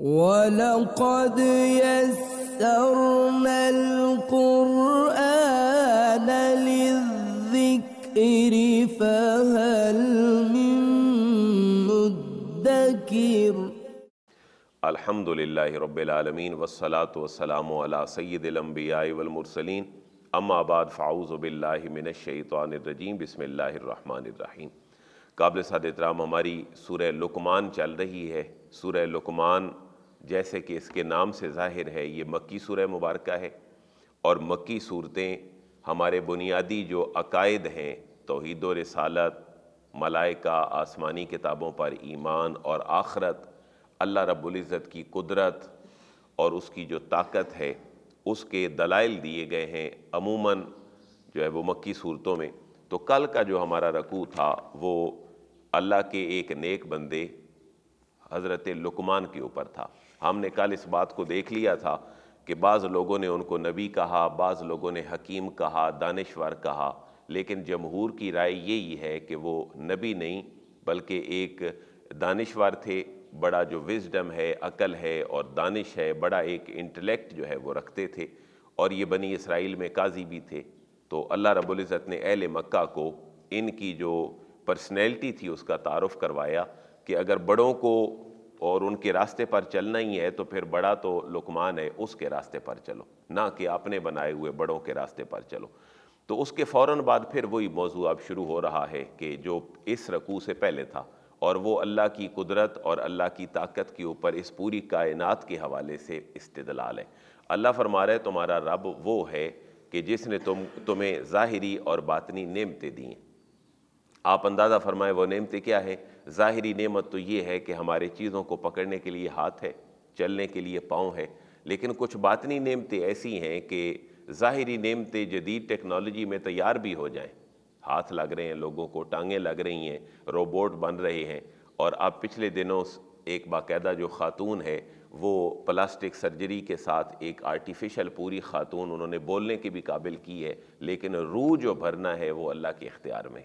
ولقد يسرنا القرآن للذكر فهل من مدكر الحمد لله رب العالمين والصلاة والسلام على سيد الأنبياء والمرسلين अम्मा बाद फ़ाउज़ बिल्लाशैतरजीम बसमीम काबिल साद एहतराम हमारी सूर लकमान चल रही है सूर लकमान जैसे कि इसके नाम से जाहिर है ये मक्की सूरह मुबारक है और मक्की सूरतें हमारे बुनियादी जो अकायद हैं तोहद रसालत मलाइका आसमानी किताबों पर ईमान और आखरत अल्लाह रबुल्ज़त की कुदरत और उसकी जो ताकत है उसके दलाइल दिए गए हैं अमूमन जो है वो मक्की सूरतों में तो कल का जो हमारा रकू था वो अल्लाह के एक नेक बंदे हज़रत लकमान के ऊपर था हमने कल इस बात को देख लिया था कि बाज़ लोगों ने उनको नबी कहा बाज़ लोगों ने हकीम कहा दानश्वर कहा लेकिन जमहूर की राय यही है कि वो नबी नहीं बल्कि एक दानश्वर थे बड़ा जो विजडम है अकल है और दानिश है बड़ा एक इंटेलेक्ट जो है वो रखते थे और ये बनी इसराइल में काजी भी थे तो अल्लाह रबुल्ज़त ने अहल मक्का को इनकी जो पर्सनैलिटी थी उसका तारफ़ करवाया कि अगर बड़ों को और उनके रास्ते पर चलना ही है तो फिर बड़ा तो लुकमान है उसके रास्ते पर चलो ना कि आपने बनाए हुए बड़ों के रास्ते पर चलो तो उसके फ़ौर बाद फिर वही मौजू अब शुरू हो रहा है कि जो इस रकू से पहले था और वो अल्लाह की कुदरत और अल्लाह की ताकत के ऊपर इस पूरी कायनात के हवाले से इस्तलाल है अल्लाह फरमा रहे तुम्हारा रब वो है कि जिसने तुम तुम्हें ज़ाहरी और बातनी नेमतें दी हैं आप अंदाज़ा फरमाएं वो नेमतें क्या हैं ज़ाहरी नेमत तो ये है कि हमारे चीज़ों को पकड़ने के लिए हाथ है चलने के लिए पाँव है लेकिन कुछ बातनी नेमतें ऐसी हैं कि ज़ाहरी नेमतें जदीद टेक्नोलॉजी में तैयार भी हो जाएँ हाथ लग रहे हैं लोगों को टांगें लग रही हैं रोबोट बन रहे हैं और आप पिछले दिनों एक बाकायदा जो ख़ातून है वो प्लास्टिक सर्जरी के साथ एक आर्टिफिशियल पूरी ख़ातून उन्होंने बोलने के भी काबिल की है लेकिन रूह जो भरना है वो अल्लाह के इख्तियार में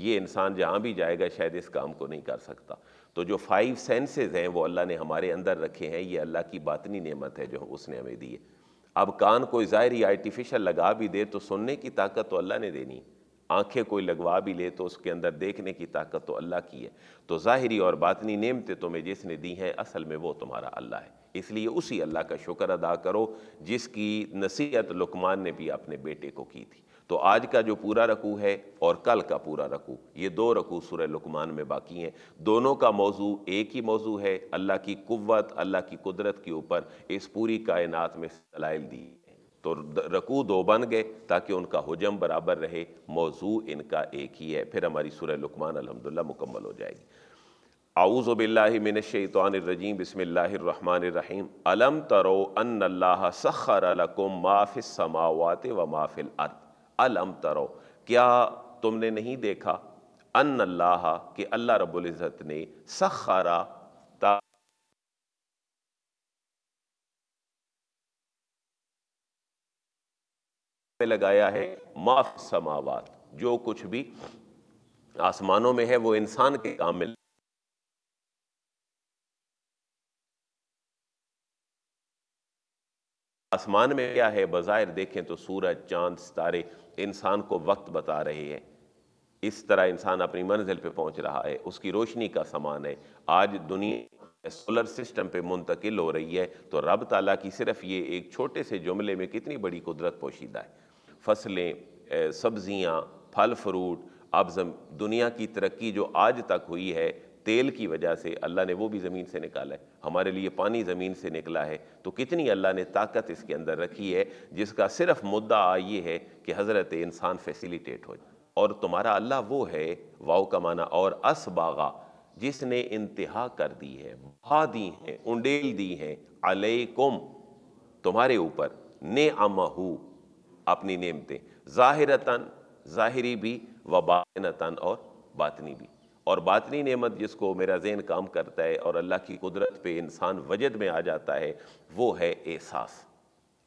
ये इंसान जहाँ भी जाएगा शायद इस काम को नहीं कर सकता तो जो फाइव सेंसेस हैं वो अल्लाह ने हमारे अंदर रखे हैं ये अल्लाह की बातनी नेमत है जो उसने हमें दी है अब कान कोई ज़ाहरी आर्टिफिशल लगा भी दे तो सुनने की ताकत तो अल्लाह ने देनी आंखें कोई लगवा भी ले तो उसके अंदर देखने की ताकत तो अल्लाह की है तो ज़ाहरी और बातनी नेमतें तुम्हें जिसने दी हैं असल में वो तुम्हारा अल्लाह है इसलिए उसी अल्लाह का शुक्र अदा करो जिसकी नसीहत लुकमान ने भी अपने बेटे को की थी तो आज का जो पूरा रकू है और कल का पूरा रकू ये दो रकू सुरह लुकमान में बाकी हैं दोनों का मौजू एक ही मौजू है अल्लाह की कुत अल्लाह की कुदरत के ऊपर इस पूरी कायनात में सलाइल दी तो रकू दो बन गए ताकि उनका हजम बराबर रहे मौजू इनका एक ही है फिर हमारी सुरह लकमान अलहमदिल्ला मुकम्मल हो जाएगी आऊज़बिल्लिमिनशैतरजीम बसमीम अलम तरो अन सखर लकुम माफ समावत व माफ़िल अर्द अलम तरो क्या तुमने नहीं देखा अन अल्लाह के अल्लाह रब्ज़त ने सखारा पे लगाया है माफ समावात जो कुछ भी आसमानों में है वो इंसान के काम में आसमान में क्या है बाज़ाहिर देखें तो सूरज चांद सितारे इंसान को वक्त बता रहे हैं इस तरह इंसान अपनी मंजिल पे पहुंच रहा है उसकी रोशनी का सामान है आज दुनिया सोलर सिस्टम पे मुंतकिल हो रही है तो रब ताला की सिर्फ ये एक छोटे से जुमले में कितनी बड़ी कुदरत पोशीदा है फसलें सब्ज़ियाँ फल फ्रूट अब दुनिया की तरक्की जो आज तक हुई है तेल की वजह से अल्लाह ने वो भी ज़मीन से निकाला है हमारे लिए पानी ज़मीन से निकला है तो कितनी अल्लाह ने ताकत इसके अंदर रखी है जिसका सिर्फ मुद्दा ये है कि हज़रत इंसान फैसिलिटेट हो जाए और तुम्हारा अल्लाह वो है वाओ का माना और अस बागा जिसने इंतहा कर दी है बहा दी हैं उंडेल दी हैं अलैकुम तुम्हारे ऊपर ने अमहू अपनी नेमतें ज़ाहिरता ज़ाहिरी भी व बातन और बातनी भी और बातनी नेमत जिसको मेरा जहन काम करता है और अल्लाह की कुदरत पे इंसान वजद में आ जाता है वो है एहसास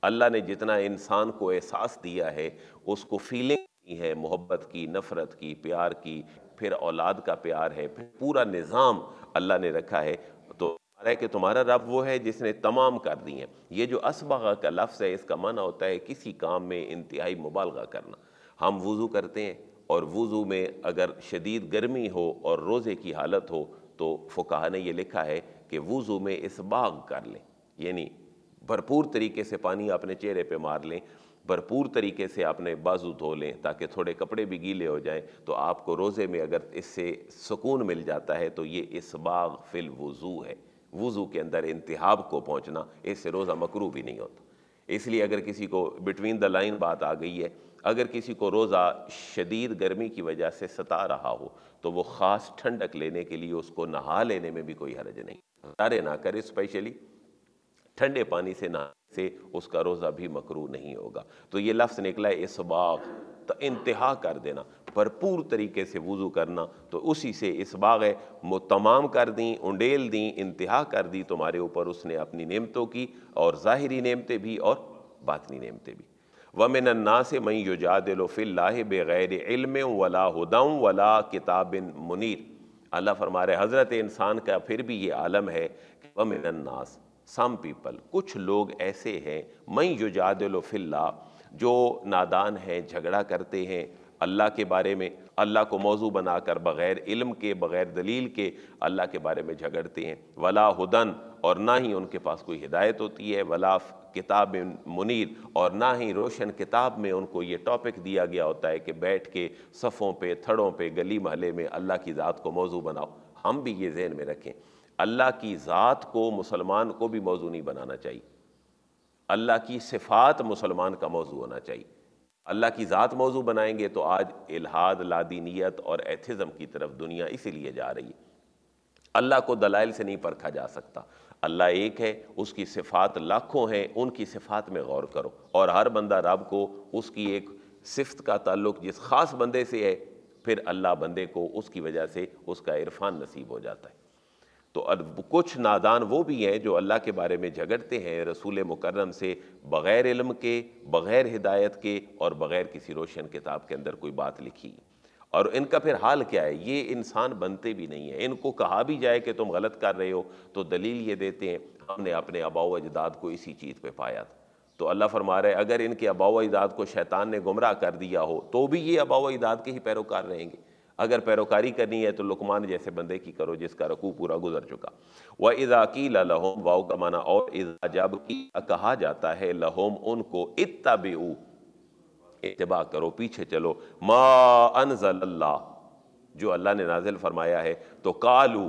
अल्लाह ने जितना इंसान को एहसास दिया है उसको फीलिंग दी है मोहब्बत की नफ़रत की प्यार की फिर औलाद का प्यार है फिर पूरा निज़ाम अल्लाह ने रखा है तो है कि तुम्हारा रब वो है जिसने तमाम कर दी हैं ये जो असबागा का लफ्ज़ है इसका माना होता है किसी काम में इंतहाई मुबालगा करना हम वज़ू करते हैं और वज़ू में अगर शदीद गर्मी हो और रोज़े की हालत हो तो फ़ुकाहा ने यह लिखा है कि वज़ू में इस बाग कर लें यानी भरपूर तरीके से पानी अपने चेहरे पर मार लें भरपूर तरीके से आपने बाजू धो लें ताकि थोड़े कपड़े भी गीले हो जाएं तो आपको रोज़े में अगर इससे सुकून मिल जाता है तो ये इस बाग़ फिल वज़ू है वज़ू के अंदर इंतहाब को पहुँचना इससे रोज़ा मकरू भी नहीं होता इसलिए अगर किसी को बिटवीन द लाइन बात आ गई है अगर किसी को रोज़ा शदीद गर्मी की वजह से सता रहा हो तो वो ख़ास ठंडक लेने के लिए उसको नहा लेने में भी कोई हर्ज नहीं तारे ना करे स्पेशली ठंडे पानी से ना से उसका रोज़ा भी मकरू नहीं होगा तो ये लफ्ज़ निकला इस बाग तो इंतहा कर देना भरपूर तरीके से वज़ू करना तो उसी से इस बाग है तमाम कर दी उंडेल दी इंतहा कर दी तुम्हारे ऊपर उसने अपनी नेमतों की और ज़ाहरी नेमतें भी और बातनी नेमतें भी वमिन ना से मई युजादिलफ़िल्ला बैर इल्म वला हदम वला किताबिन मुनीर अल्लाह फरमा रहे हज़रत इंसान का फिर भी ये आलम है वमिन नास सम पीपल कुछ लोग ऐसे हैं मई युजादिलफ़िल्ला जो नादान हैं झगड़ा करते हैं अल्लाह के बारे में अल्लाह को मौजू बनाकर बग़ैर इल्म के बग़ैर दलील के अल्लाह के बारे में झगड़ते हैं वला हदन और ना ही उनके पास कोई हिदायत होती है वला किताब मुनीर और ना ही रोशन किताब में उनको ये टॉपिक दिया गया होता है कि बैठ के सफ़ों पे थड़ों पे गली महल में अल्लाह की ज़ात को मौजू बनाओ हम भी ये जहन में रखें अल्लाह की ज़ात को मुसलमान को भी मौजू नहीं बनाना चाहिए अल्लाह की सिफात मुसलमान का मौजू होना चाहिए अल्लाह की ज़ात मौजू बनाएंगे तो आज इलाहाद लादीनीत और एथिज़म की तरफ दुनिया इसीलिए जा रही है अल्लाह को दलाइल से नहीं परखा जा सकता अल्लाह एक है उसकी सिफात लाखों हैं उनकी सिफात में गौर करो और हर बंदा रब को उसकी एक सिफत का ताल्लुक जिस ख़ास बंदे से है फिर अल्लाह बंदे को उसकी वजह से उसका इरफान नसीब हो जाता है तो कुछ नादान वो भी हैं जो अल्लाह के बारे में झगड़ते हैं रसूल मुकर्रम से बग़ैर इल्म के बग़ैर हिदायत के और बग़ैर किसी रोशन किताब के अंदर कोई बात लिखी और इनका फिर हाल क्या है ये इंसान बनते भी नहीं है इनको कहा भी जाए कि तुम गलत कर रहे हो तो दलील ये देते हैं हमने अपने आबाओ अजदाद को इसी चीज़ पे पाया था तो अल्लाह फरमा रहे अगर इनके आबाओ अजदाद को शैतान ने गुमराह कर दिया हो तो भी ये अबाओ अजदाद के ही पैरोकार रहेंगे अगर पैरोकारी करनी है तो लुकमान जैसे बंदे की करो जिसका रकू पूरा गुजर चुका व इज़ाकी लहोम वाओ का माना और इज़ा जब की कहा जाता है लहोम उनको इत्ता इतबा करो पीछे चलो मा अनजल अल्लाह जो अल्लाह ने नाजिल फरमाया है तो कालू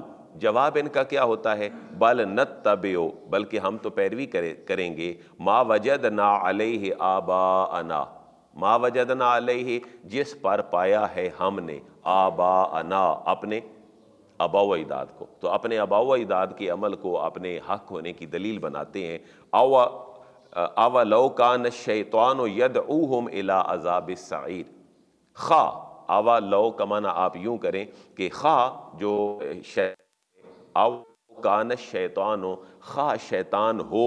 जवाब इनका क्या होता है बल न तबो बल्कि हम तो पैरवी करे करेंगे मा वजद ना अलह आबा अना मा वजद ना अलह जिस पर पाया है हमने आबा अना अपने आबा इदाद को तो अपने आबा इदाद के अमल को अपने हक होने की दलील बनाते हैं अव अवलोकान शैतान यद ऊहम इला अजाब सईद खा आवा लौ का माना आप यूं करें कि खा जो कान शैतान हो खा शैतान हो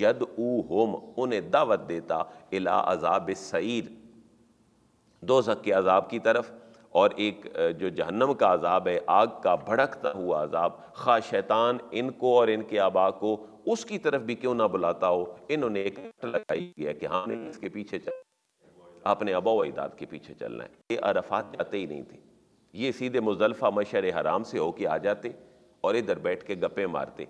यद ऊ होम उन्हें दावत देता इला अजाब सईर दो जक के अजाब की तरफ और एक जो जहन्नम का अजाब है आग का भड़कता हुआ अजाब खा शैतान इनको और इनके आबा को उसकी तरफ भी क्यों ना बुलाता हो इन्होंने एक लगाई है कि हाँ इसके पीछे चल आपने अबाव इदाद के पीछे चलना है ये अरफात जाते ही नहीं थे ये सीधे मुजलफ़ा मशर हराम से होके आ जाते और इधर बैठ के गप्पे मारते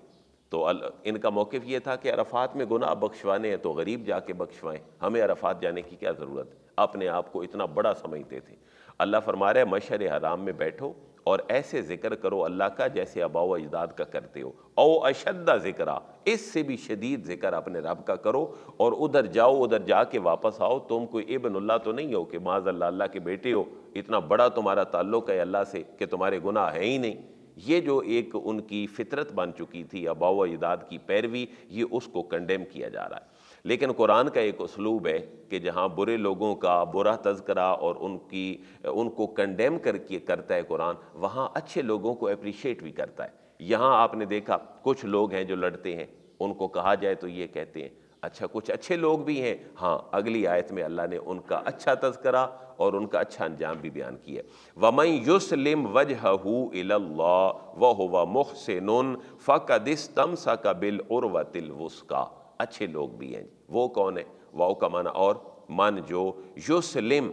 तो अल, इनका मौक़ ये था कि अरफात में गुना बख्शवाने हैं तो गरीब जाके बख्शवाएं हमें अरफात जाने की क्या ज़रूरत है अपने आप को इतना बड़ा समझते थे अल्लाह फरमा रहे मशर हराम में बैठो और ऐसे ज़िक्र करो अल्लाह का जैसे अबाव अजदाद का करते हो औ अशद्दा ज़िक्रा इससे भी शदीद ज़िक्र अपने रब का करो और उधर जाओ उधर जा के वापस आओ तुम कोई इबनल्ला तो नहीं हो कि माज अल्लाह अल्लाह के बेटे हो इतना बड़ा तुम्हारा ताल्लुक़ है अल्लाह से कि तुम्हारे गुनाह है ही नहीं ये जो एक उनकी फितरत बन चुकी थी अबाव अजदाद की पैरवी ये उसको कंडेम किया जा रहा है लेकिन कुरान का एक उसलूब है कि जहाँ बुरे लोगों का बुरा तस्करा और उनकी उनको कंडेम करके करता है कुरान वहाँ अच्छे लोगों को अप्रिशिएट भी करता है यहाँ आपने देखा कुछ लोग हैं जो लड़ते हैं उनको कहा जाए तो ये कहते हैं अच्छा कुछ अच्छे लोग भी हैं हाँ अगली आयत में अल्लाह ने उनका अच्छा तस्करा और उनका अच्छा अंजाम भी बयान किया वमई युसलिम वजह व हुआ मुहसिन सा सका बिल उर्वतिल वस्का अच्छे लोग भी हैं वो कौन है वाओ का माना और मन जो युसलिम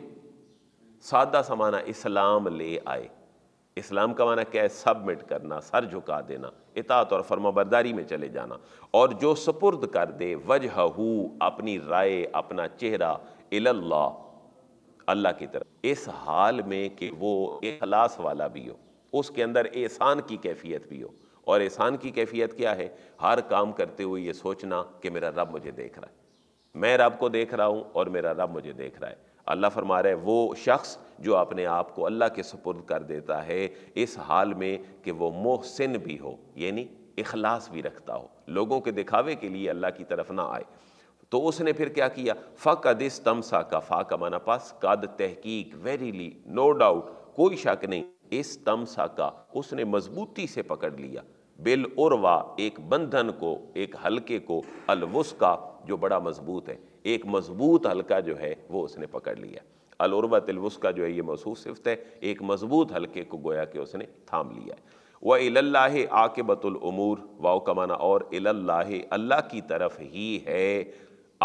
सादा समाना इस्लाम ले आए इस्लाम का माना क्या है सबमिट करना सर झुका देना इतात और फर्माबरदारी में चले जाना और जो सपुर्द कर दे वजह अपनी राय अपना चेहरा इल्ला अल्लाह की तरफ इस हाल में कि वो इखलास वाला भी हो उसके अंदर एहसान की कैफियत भी हो और एहसान की कैफियत क्या है हर काम करते हुए ये सोचना कि मेरा रब मुझे देख रहा है मैं रब को देख रहा हूँ और मेरा रब मुझे देख रहा है अल्लाह फरमा रहे वो शख्स जो अपने आप को अल्लाह के सुपुर्द कर देता है इस हाल में कि वो मोहसिन भी हो यानी इखलास भी रखता हो लोगों के दिखावे के लिए अल्लाह की तरफ ना आए तो उसने फिर क्या किया अदिस तमसा का फ़ा का माना पास कद तहकीक वेरीली नो डाउट कोई शक नहीं इस तमसा का उसने मजबूती से पकड़ लिया बिल उर्वा एक बंधन को एक हल्के को अलवस का जो बड़ा मजबूत है एक मजबूत हल्का जो है वो उसने पकड़ लिया अलोरबा तिलवस का जो है ये मौसूस सिफत है एक मजबूत हल्के को गोया कि उसने थाम लिया है व इल्ला आकबतुलमूर वाओ का माना और इल्ला अल्लाह की तरफ ही है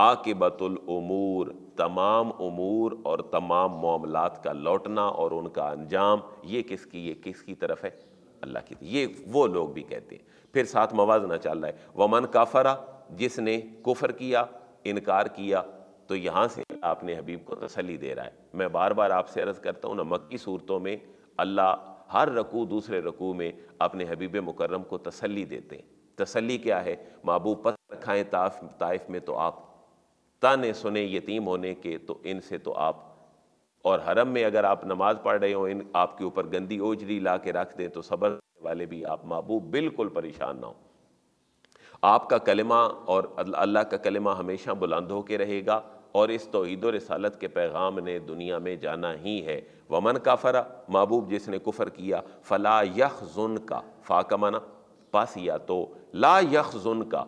आकबतुलमूर तमाम उमूर और तमाम मामलात का लौटना और उनका अंजाम ये किसकी ये किसकी तरफ है अल्लाह की ये वो लोग भी कहते हैं फिर साथ मवाजना चल रहा है वमन काफरा जिसने कुफर किया इनकार किया तो यहाँ से आपने हबीब को तसली दे रहा है मैं बार बार आपसे अर्ज़ करता हूँ नमक मक्की सूरतों में अल्लाह हर रकू दूसरे रकू में अपने हबीब मुकर्रम को तसली देते हैं तसली क्या है महबूब पत रखाएँ ताफ ताइफ में तो आप तन सुने यतीम होने के तो इनसे तो आप और हरम में अगर आप नमाज पढ़ रहे हो इन आपके ऊपर गंदी ओजरी ला के रख दें तो सबर वाले भी आप महबूब बिल्कुल परेशान ना हो आपका कलमा और अल्लाह का कलमा हमेशा बुलंद होकर रहेगा और इस तोहद रसालत के पैगाम ने दुनिया में जाना ही है वमन का फ़रा महबूब जिसने कुफ़र किया फ़ला यख जुन का फ़ाका मना पास या तो ला यख जुन का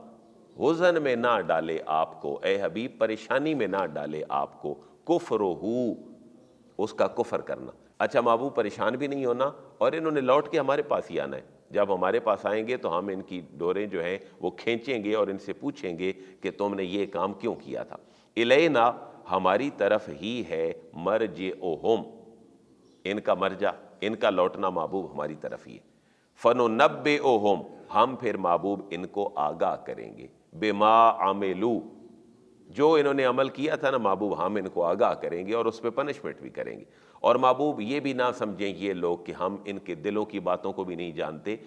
वज़न में ना डाले आपको ए हबीब परेशानी में ना डाले आपको कुफर हो उसका कुफ़र करना अच्छा महबूब परेशान भी नहीं होना और इन्होंने लौट के हमारे पास ही आना है जब हमारे पास आएंगे तो हम इनकी डोरें जो हैं वो खींचेंगे और इनसे पूछेंगे कि तुमने ये काम क्यों किया था इलेना हमारी तरफ ही है मर जे ओ होम इनका मरजा इनका लौटना महबूब हमारी तरफ ही है फ़नो नब्बे ओ होम हम फिर महबूब इनको आगाह करेंगे बेमा आमेलू जो इन्होंने अमल किया था ना महबूब हम इनको आगाह करेंगे और उस पर पनिशमेंट भी करेंगे और महबूब ये भी ना समझें ये लोग कि हम इनके दिलों की बातों को भी नहीं जानते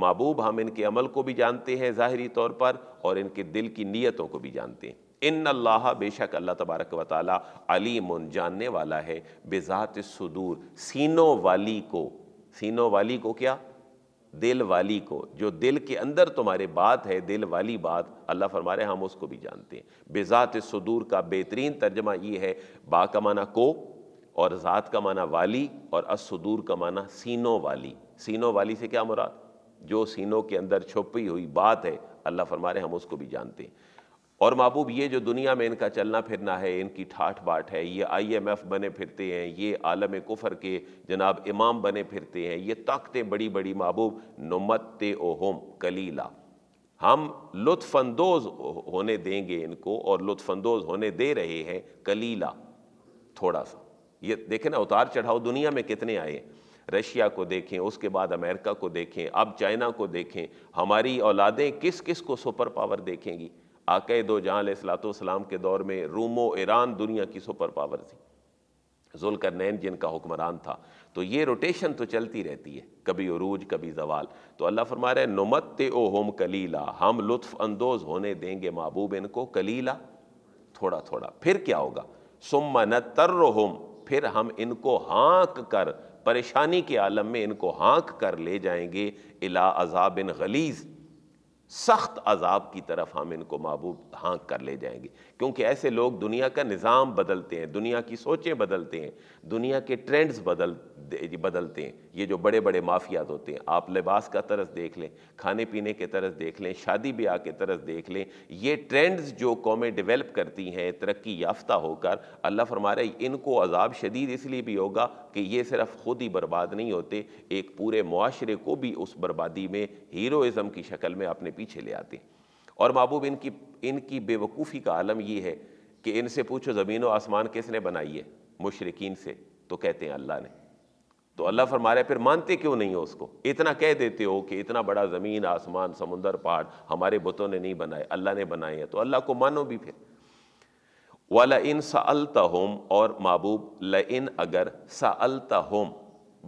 महबूब हम इनके अमल को भी जानते हैं ज़ाहरी तौर पर और इनके दिल की नीयतों को भी जानते हैं इन अल्लाह बेशक अल्लाह तबारक व ताली अलीम जानने वाला है बेज़ात सदूर सीनों वाली को सीनों वाली को क्या दिल वाली को जो दिल के अंदर तुम्हारे बात है दिल वाली बात अल्लाह फरमा रहे हम उसको भी जानते हैं बेज़ात सदूर का बेहतरीन तर्जमा ये है बाकमाना को और ज़ात का माना वाली और असदूर का माना सीनों वाली सीनों वाली से क्या मुराद जो सीनों के अंदर छुपी हुई बात है अल्लाह फरमा रहे हम उसको भी जानते हैं और महबूब ये जो दुनिया में इनका चलना फिरना है इनकी ठाठ बाट है ये आईएमएफ बने फिरते हैं ये आलम कुफर के जनाब इमाम बने फिरते हैं ये ताकतें बड़ी बड़ी महबूब नुमत ओहम कलीला हम लुत्फानंदोज होने देंगे इनको और लुत्फानंदोज होने दे रहे हैं कलीला थोड़ा सा ये देखें ना उतार चढ़ाव दुनिया में कितने आए रशिया को देखें उसके बाद अमेरिका को देखें अब चाइना को देखें हमारी औलादें किस किस को सुपर पावर देखेंगी आके दो जहाँ सलाम के दौर में रूमो ईरान दुनिया की सुपर पावर थी नैन जिनका हुक्मरान था तो ये रोटेशन तो चलती रहती है कभी अरूज कभी जवाल तो अल्लाह फरमा रहे नुमत ओ होम कलीला हम लुत्फ़ अंदोज़ होने देंगे महबूब इनको कलीला थोड़ा थोड़ा फिर क्या होगा सुम नतर होम फिर हम इनको हाँक कर परेशानी के आलम में इनको हाँक कर ले जाएंगे इला अजाबिन गलीज़ सख्त अजाब की तरफ हम इनको महबूब हाँक कर ले जाएंगे क्योंकि ऐसे लोग दुनिया का निज़ाम बदलते हैं दुनिया की सोचें बदलते हैं दुनिया के ट्रेंड्स बदल बदलते हैं ये जो बड़े बड़े माफियाज होते हैं आप लिबास का तरस देख लें खाने पीने के तरस देख लें शादी ब्याह के तरस देख लें ये ट्रेंड्स जो कौमें डिवेलप करती हैं तरक्की याफ्ता होकर अल्लाह फरमा रहे इनको अजाब शदीद इसलिए भी होगा कि ये सिर्फ खुद ही बर्बाद नहीं होते एक पूरे माशरे को भी उस बर्बादी में हीरोज़म की शक्ल में अपने पीछे ले आते हैं और महबूब इनकी इनकी बेवकूफ़ी का आलम ये है कि इनसे पूछो ज़मीन व आसमान किसने बनाई है मुशरकिन से तो कहते हैं अल्लाह ने तो अल्लाह फरमा रहे फिर मानते क्यों नहीं हो उसको इतना कह देते हो कि इतना बड़ा ज़मीन आसमान समुंदर पहाड़ हमारे बुतों ने नहीं बनाए अल्लाह ने बनाए हैं तो अल्लाह को मानो भी फिर वाला इन सालता होम और महबूब ल इन अगर सालता होम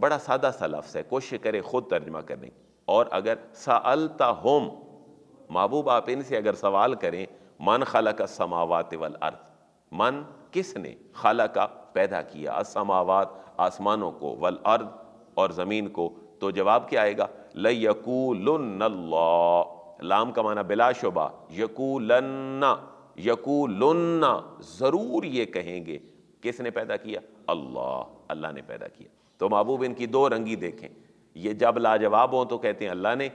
बड़ा सादा सा लफ्स है कोशिश करें ख़ुद तर्जमा करने और अगर सालता होम महबूब आप इनसे अगर सवाल करें मन खला का समावत वल अर्थ मन किसने खला का पैदा किया असमावत आसमानों को वल अर्द और ज़मीन को तो जवाब क्या आएगा लय लाम का माना बिलाशुबा यकूलन्ना यकूलन्ना ज़रूर ये कहेंगे किसने पैदा किया अल्लाह अल्लाह ने पैदा किया तो महबूब इनकी दो रंगी देखें ये जब लाजवाब हों तो कहते हैं अल्लाह ने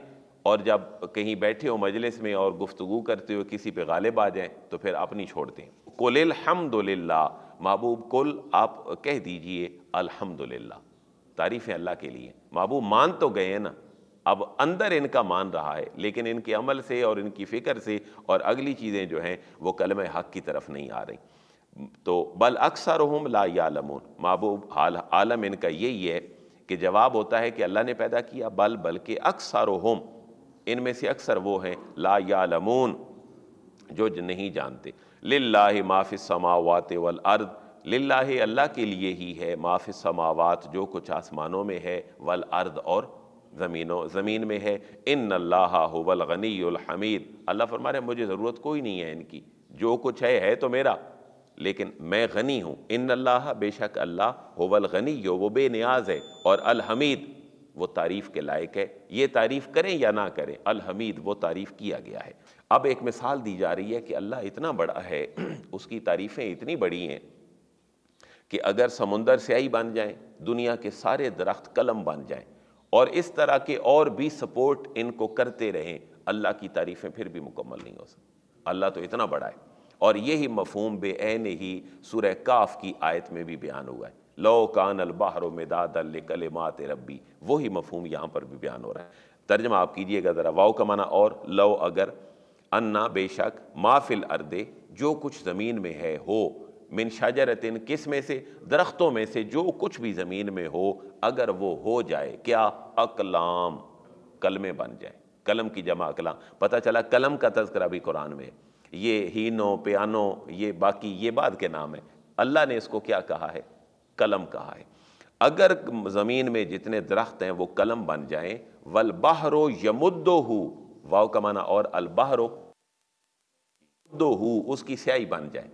और जब कहीं बैठे हो मजलिस में और गुफ्तु करते हो किसी पे गालिब आ जाएँ तो फिर अपनी छोड़ते हैं कुल हमदुल्ला महबूब कुल आप कह दीजिए अल्हम्दुलिल्लाह तारीफ़ें अल्लाह के लिए महबूब मान तो गए ना अब अंदर इनका मान रहा है लेकिन इनके अमल से और इनकी फ़िक्र से और अगली चीज़ें जो हैं वो कलम हक़ की तरफ नहीं आ रही तो बल अक्सर हम ला यालमून महबूब आल, आलम इनका यही है कि जवाब होता है कि अल्लाह ने पैदा किया बल बल्कि अक्सर होम इनमें से अक्सर वो हैं ला लमून जो नहीं जानते लाला माफ़ समावत वल अर्द लाला अल्लाह के लिए ही है माफ़ समावत जो कुछ आसमानों में है वल अर्द और ज़मीनों ज़मीन में है इन अल्लाह वल अल्लाह फरमा रहे मुझे ज़रूरत कोई नहीं है इनकी जो कुछ है है तो मेरा लेकिन मैं गनी हूँ इन अल्लाह बेशक अल्लाह होवल गनी यो वो बेनियाज है और अलहमीद वो तारीफ़ के लायक है ये तारीफ़ करें या ना करें अलहमीद वो तारीफ़ किया गया है अब एक मिसाल दी जा रही है कि अल्लाह इतना बड़ा है उसकी तारीफ़ें इतनी बड़ी हैं कि अगर समुंदर स्याही बन जाएं दुनिया के सारे दरख्त कलम बन जाएं और इस तरह के और भी सपोर्ट इनको करते रहें अल्लाह की तारीफ़ें फिर भी मुकम्मल नहीं हो सकती अल्लाह तो इतना बड़ा है और यही मफहम बेन ही सुरह काफ की आयत में भी बयान हुआ है लो कान अलबाहर मात रबी वही मफहम यहाँ पर भी बयान हो रहा है तर्जमा आप कीजिएगा ज़रा वाओ का माना और लो अगर अन्ना बेशक माफिल अर्दे जो कुछ ज़मीन में है हो मिन शाजरतिन किस में से दरख्तों में से जो कुछ भी ज़मीन में हो अगर वो हो जाए क्या अकलाम कलमे बन जाए कलम की जमा अकलाम पता चला कलम का तस्करा भी कुरान में ये हीनो पियानो ये बाकी ये बाद के नाम है अल्लाह ने इसको क्या कहा है कलम कहा है अगर ज़मीन में जितने दरख्त हैं वो कलम बन जाएं वल बहरो यमुद्दो हु वाव का माना और अलबहरो दो उसकी स्याही बन जाए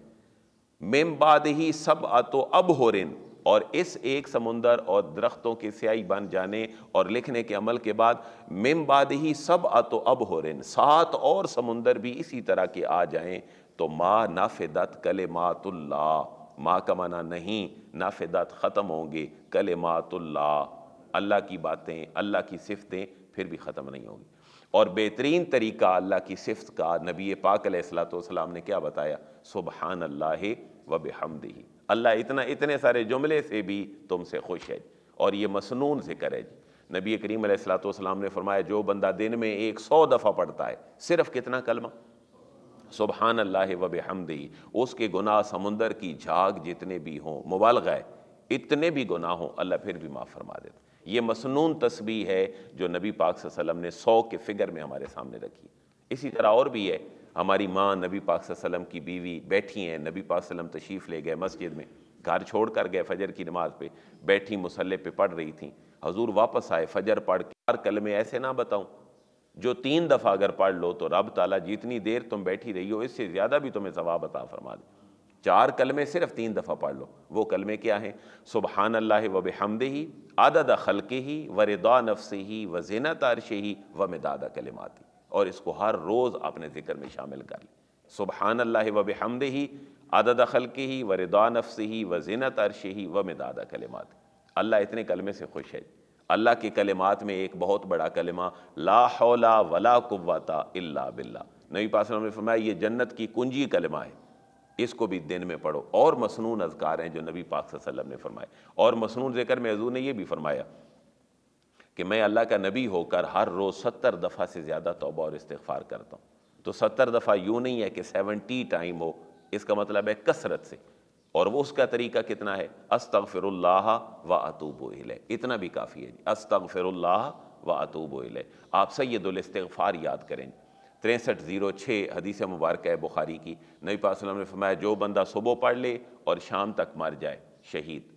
मेम बाद ही सब आतो अब हो रेन और इस एक समुंदर और दरख्तों की स्याही बन जाने और लिखने के अमल के बाद मेम बाद ही सब आतो अब हो रेन सात और समुंदर भी इसी तरह के आ जाएं तो माँ नाफिदत कले मातुल्ला माँ का माना नहीं नाफिदात ख़त्म होंगे मातुल्ला अल्लाह की बातें अल्लाह की सिफतें फिर भी ख़त्म नहीं होंगी और बेहतरीन तरीका अल्लाह की सिफत का नबी पाक सलाम ने क्या बताया सुबहान अल्लाह व बेहमद अल्लाह इतना इतने सारे जुमले से भी तुमसे खुश है और ये मसनून ज़िक्र है जी नबी करीम सलाम ने फरमाया जो बंदा दिन में एक सौ दफ़ा पढ़ता है सिर्फ कितना कलमा सुबहान अल्लाह वब हमदी उसके गुनाह समुंदर की झाग जितने भी हों मुबालग है इतने भी गुनाह हों अल्लाह फिर भी माफ़ फरमा दे ये मसनून तस्वीर है जो नबी पाक सल्लम ने सौ के फिगर में हमारे सामने रखी इसी तरह और भी है हमारी माँ नबी पाक सल्लम की बीवी बैठी हैं नबी पाक सल्लम तशरीफ़ ले गए मस्जिद में घर छोड़ कर गए फजर की नमाज पे बैठी मुसल्ले पे पढ़ रही थी हजूर वापस आए फजर पढ़ के हर कलमे ऐसे ना बताऊँ जो तीन दफ़ा अगर पढ़ लो तो रब ताला जितनी देर तुम बैठी रही हो इससे ज़्यादा भी तुम्हें सवाब अता फरमा दे चार कलमे सिर्फ तीन दफ़ा पढ़ लो वो कलमे क्या हैं सुबहान अल्लाह वब हमद ही आदद खलके ही व रदा नफसे ही व जना तारश ही व मदादा कलमाती और इसको हर रोज़ अपने ज़िक्र में शामिल कर लें सुबहान अल्लाह वब हमद ही आदद खलके ही व रदा नफसे ही व ज़िनत तारश ही व मदादा कलमाती अल्लाह इतने कलमे से खुश है अल्लाह के कलिमात में एक बहुत बड़ा कलमा ला हौला वला कुवाता इल्ला बिल्ला नबी पास ने फरमाया ये जन्नत की कुंजी कलमा है इसको भी दिन में पढ़ो और मसनून अजकार हैं जो नबी पाक वसल्लम ने फरमाए और मसनून जिक्र में हजू ने यह भी फरमाया कि मैं अल्लाह का नबी होकर हर रोज़ सत्तर दफ़ा से ज़्यादा तोबा और इस्तफ़ार करता हूँ तो सत्तर दफ़ा यूँ नहीं है कि सेवनटी टाइम हो इसका मतलब है कसरत से और वो उसका तरीका कितना है फिर व अतूब इतना भी काफ़ी है फिर व अतूब आप सैदुलस्तफ़ार याद करें तिरसठ ज़ीरो छः हदीस मुबारक है बुखारी की नबी पासलम ने फरमाया जो बंदा सुबह पढ़ ले और शाम तक मर जाए शहीद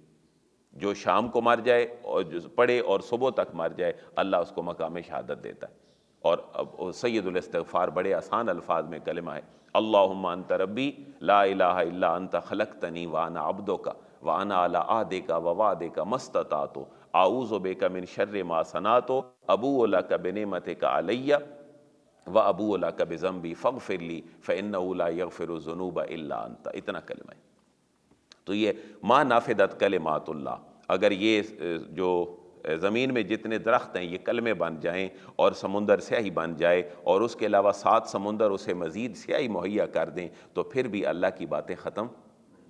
जो शाम को मर जाए और पढ़े और सुबह तक मर जाए अल्लाह उसको मकाम शहादत देता है और अब सैदुलस्तफ़ार बड़े आसान अल्फाज में कलमा है अल्लाहुम्मा अंत रबी ला इल्ला अंत खलक तनी वाना अब्दो का वाना अला आदे का ववा दे का मस्तता तो आऊज़ो बे का मिन शर्र मा सना तो अबू अला का बेनमत का अलैया व अबू अला का बेज़म्बी फ़ग फिरली फ़िनला यग फिर जुनूब अल्ला अंत इतना कलमा है तो ये माँ नाफिदत कलमातुल्ला अगर ये जो ज़मीन में जितने दरख्त हैं ये कलमे बन जाएँ और समुंदर स्याही बन जाए और उसके अलावा सात समुंदर उसे मज़ीद स्याही मुहैया कर दें तो फिर भी अल्लाह की बातें ख़त्म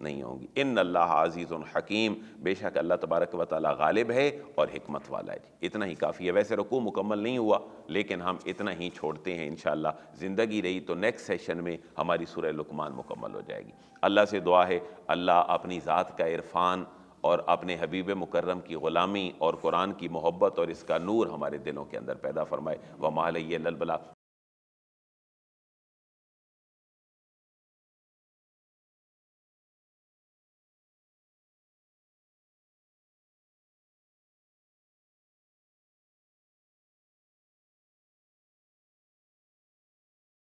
नहीं होंगी इन अल्लाह आज़ीज़ हकीम बेशक अल्लाह तबारक व ताली गालिब है और हमत वाला है इतना ही काफ़ी है वैसे रकू मुकम्मल नहीं हुआ लेकिन हम इतना ही छोड़ते हैं इन ज़िंदगी रही तो नेक्स्ट सेशन में हमारी सूर्य लुकमान मुकम्मल हो जाएगी अल्लाह से दुआ है अल्लाह अपनी ज़ात का इरफ़ान और अपने हबीब मुकर्रम की ग़ुलामी और कुरान की मोहब्बत और इसका नूर हमारे दिलों के अंदर पैदा फरमाए व वमाल ललबला